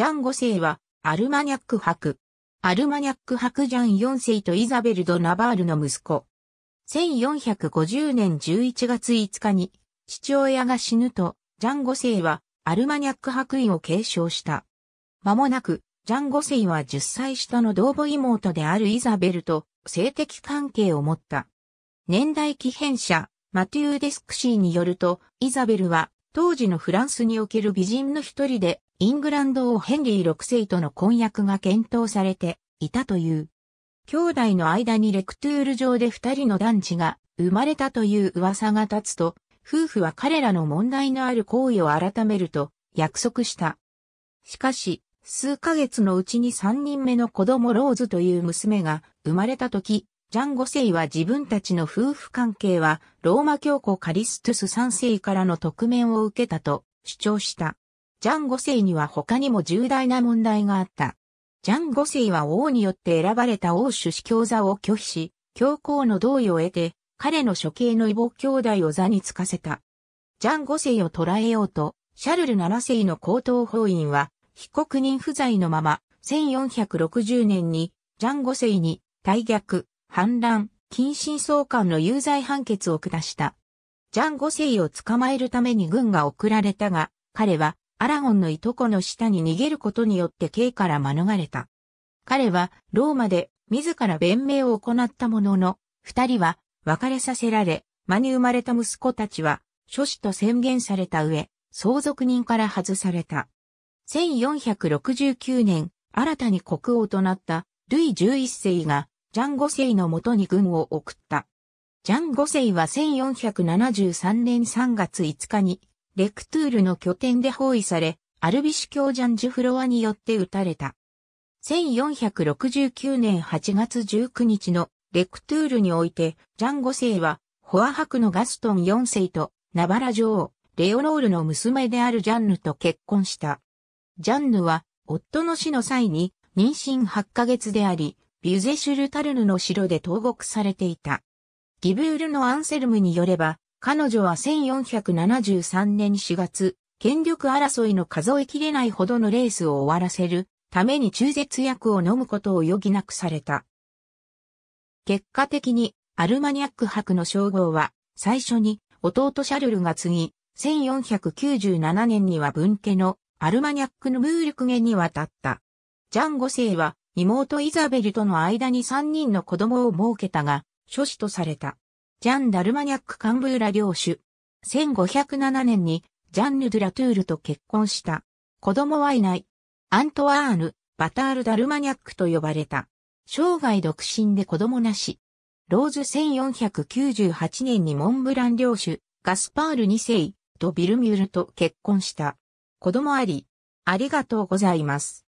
ジャン5世は、アルマニャック伯。アルマニャック伯ジャン4世とイザベル・ド・ナバールの息子。1450年11月5日に、父親が死ぬと、ジャン5世は、アルマニャック伯位を継承した。間もなく、ジャン5世は10歳下の同母妹であるイザベルと、性的関係を持った。年代記編者、マテュー・デスクシーによると、イザベルは、当時のフランスにおける美人の一人で、イングランド王ヘンリー6世との婚約が検討されていたという。兄弟の間にレクトゥール上で二人の団地が生まれたという噂が立つと、夫婦は彼らの問題のある行為を改めると約束した。しかし、数ヶ月のうちに三人目の子供ローズという娘が生まれた時、ジャン5世は自分たちの夫婦関係はローマ教皇カリストゥス3世からの特面を受けたと主張した。ジャン5世には他にも重大な問題があった。ジャン5世は王によって選ばれた王主司教座を拒否し、教皇の同意を得て、彼の処刑の異母兄弟を座につかせた。ジャン5世を捕らえようと、シャルル7世の高等法院は、被告人不在のまま、1460年に、ジャン5世に、大逆、反乱、近親相関の有罪判決を下した。ジャン5世を捕まえるために軍が送られたが、彼はアラゴンのいとこの下に逃げることによって刑から免れた。彼はローマで自ら弁明を行ったものの、二人は別れさせられ、間に生まれた息子たちは諸子と宣言された上、相続人から外された。1469年、新たに国王となったルイ11世がジャンゴ世のもとに軍を送った。ジャンゴ世は1473年3月5日にレクトゥールの拠点で包囲され、アルビシュ教ジャンジュフロワによって撃たれた。1469年8月19日のレクトゥールにおいて、ジャン5世は、ホア博のガストン4世と、ナバラ女王、レオノールの娘であるジャンヌと結婚した。ジャンヌは、夫の死の際に、妊娠8ヶ月であり、ビュゼシュルタルヌの城で投獄されていた。ギブールのアンセルムによれば、彼女は1473年4月、権力争いの数えきれないほどのレースを終わらせるために中絶薬を飲むことを余儀なくされた。結果的にアルマニャック博の称号は最初に弟シャルルが継ぎ、1497年には分家のアルマニャックのムールク家に渡った。ジャン五世は妹イザベルとの間に3人の子供を設けたが、諸子とされた。ジャン・ダルマニャック・カンブーラ領主。1507年にジャンヌ・ドゥ・ラトゥールと結婚した。子供はいない。アントワーヌ、バタール・ダルマニャックと呼ばれた。生涯独身で子供なし。ローズ1498年にモンブラン領主、ガスパール2世とビルミュールと結婚した。子供あり。ありがとうございます。